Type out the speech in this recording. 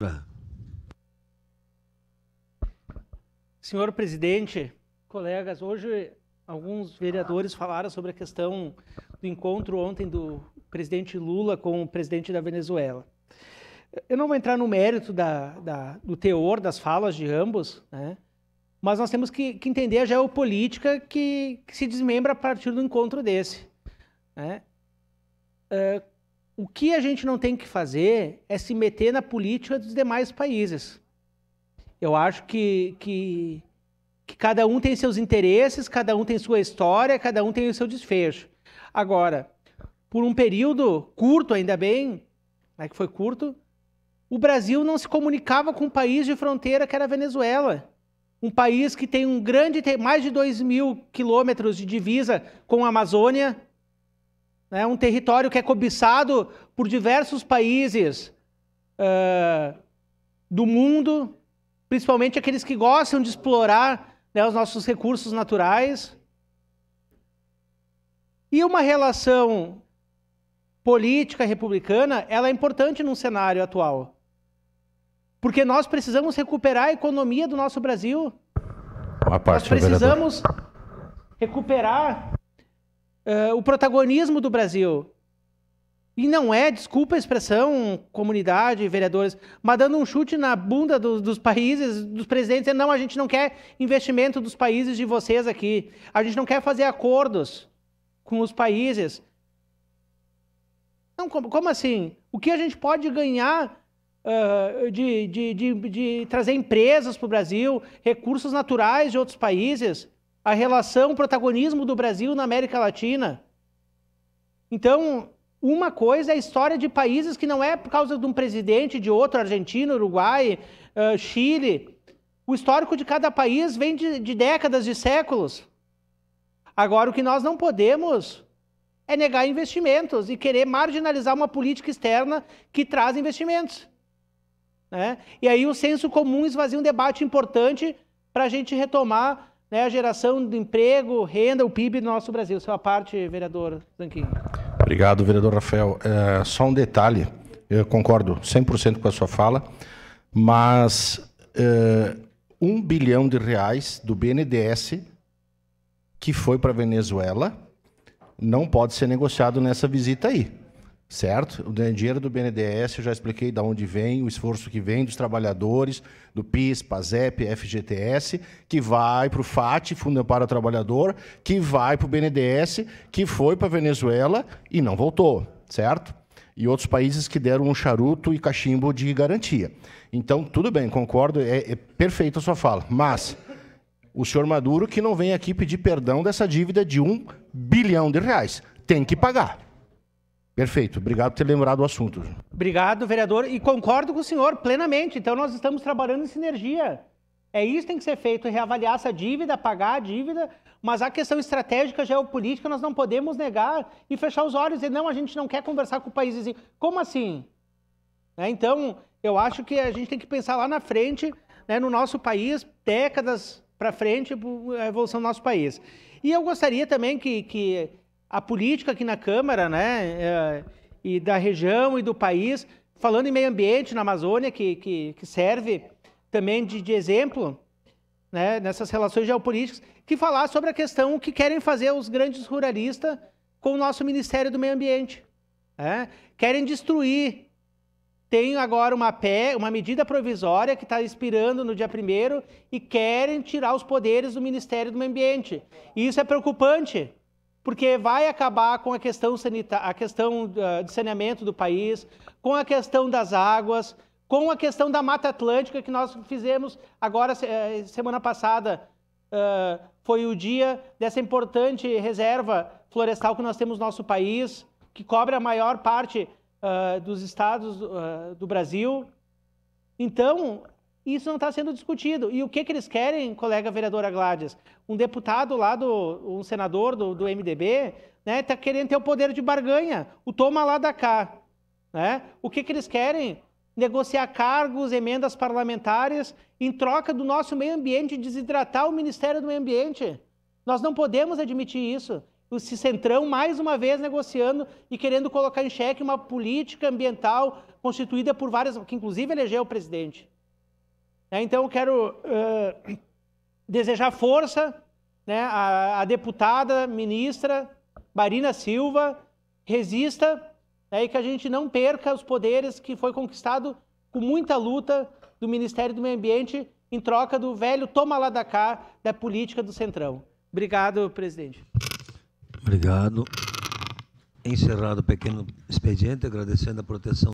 Ah. Senhor presidente, colegas, hoje alguns vereadores falaram sobre a questão do encontro ontem do presidente Lula com o presidente da Venezuela. Eu não vou entrar no mérito da, da, do teor das falas de ambos, né? mas nós temos que, que entender a geopolítica que, que, se desmembra a partir do encontro desse. Né? Uh, o que a gente não tem que fazer é se meter na política dos demais países. Eu acho que, que, que cada um tem seus interesses, cada um tem sua história, cada um tem o seu desfecho. Agora, por um período curto, ainda bem, né, que foi curto, o Brasil não se comunicava com um país de fronteira que era a Venezuela. Um país que tem um grande, tem mais de 2 mil quilômetros de divisa com a Amazônia, né, um território que é cobiçado por diversos países uh, do mundo, principalmente aqueles que gostam de explorar né, os nossos recursos naturais. E uma relação política republicana, ela é importante num cenário atual. Porque nós precisamos recuperar a economia do nosso Brasil. parte, nós precisamos recuperar uh, o protagonismo do Brasil. E não é, desculpa a expressão, comunidade, vereadores, mas dando um chute na bunda dos, dos países, dos presidentes, dizendo, não, a gente não quer investimento dos países de vocês aqui. A gente não quer fazer acordos com os países. Não, como, como assim? O que a gente pode ganhar uh, de, de, de, de trazer empresas para o Brasil, recursos naturais de outros países? a relação protagonismo do Brasil na América Latina. Então, uma coisa é a história de países que não é por causa de um presidente, de outro, Argentina, Uruguai, uh, Chile. O histórico de cada país vem de, de décadas, de séculos. Agora, o que nós não podemos é negar investimentos e querer marginalizar uma política externa que traz investimentos. Né? E aí o senso comum esvazia um debate importante para a gente retomar né, geração de emprego, renda, o PIB do nosso Brasil. Sua é parte, vereador Zanquinho. Obrigado, vereador Rafael. É, só um detalhe, eu concordo 100% com a sua fala, mas é, um bilhão de reais do BNDES que foi para Venezuela não pode ser negociado nessa visita aí certo? O dinheiro do BNDES, eu já expliquei de onde vem, o esforço que vem dos trabalhadores, do PIS, PASEP, FGTS, que vai para o FAT, Fundo para o Trabalhador, que vai para o BNDES, que foi para a Venezuela e não voltou, certo? E outros países que deram um charuto e cachimbo de garantia. Então, tudo bem, concordo, é, é perfeita a sua fala, mas o senhor Maduro que não vem aqui pedir perdão dessa dívida de um bilhão de reais. Tem que pagar. Perfeito, obrigado por ter lembrado o assunto. Obrigado, vereador, e concordo com o senhor plenamente. Então, nós estamos trabalhando em sinergia. É isso que tem que ser feito, reavaliar essa dívida, pagar a dívida, mas a questão estratégica, geopolítica, é nós não podemos negar e fechar os olhos e não, a gente não quer conversar com o país Como assim? Né? Então, eu acho que a gente tem que pensar lá na frente, né, no nosso país, décadas para frente, a evolução do nosso país. E eu gostaria também que, que a política aqui na Câmara, né, é, e da região e do país, falando em meio ambiente na Amazônia, que, que, que serve também de, de exemplo né, nessas relações geopolíticas, que falar sobre a questão que querem fazer os grandes ruralistas com o nosso Ministério do Meio Ambiente. Né? Querem destruir. Tem agora uma, pé, uma medida provisória que está expirando no dia 1 e querem tirar os poderes do Ministério do Meio Ambiente. E isso é preocupante porque vai acabar com a questão, a questão ah, de saneamento do país, com a questão das águas, com a questão da Mata Atlântica que nós fizemos agora, eh, semana passada, ah, foi o dia dessa importante reserva florestal que nós temos no nosso país, que cobre a maior parte ah, dos estados do Brasil. Então, isso não está sendo discutido. E o que, que eles querem, colega vereadora Gladys? Um deputado lá, do, um senador do, do MDB, né, está querendo ter o poder de barganha, o toma lá da cá. Né? O que, que eles querem? Negociar cargos, emendas parlamentares, em troca do nosso meio ambiente, desidratar o Ministério do Meio Ambiente. Nós não podemos admitir isso. O Centrão, mais uma vez, negociando e querendo colocar em xeque uma política ambiental constituída por várias, que inclusive elegeu o presidente. Né, então eu quero uh, desejar força né, à, à, deputada, ministra Marina Silva, resista né, e que a gente não perca os poderes que foi conquistado com muita luta do Ministério do Meio Ambiente em troca do velho toma lá da cá da política do Centrão. Obrigado, presidente. Obrigado. Encerrado o pequeno expediente, agradecendo a proteção.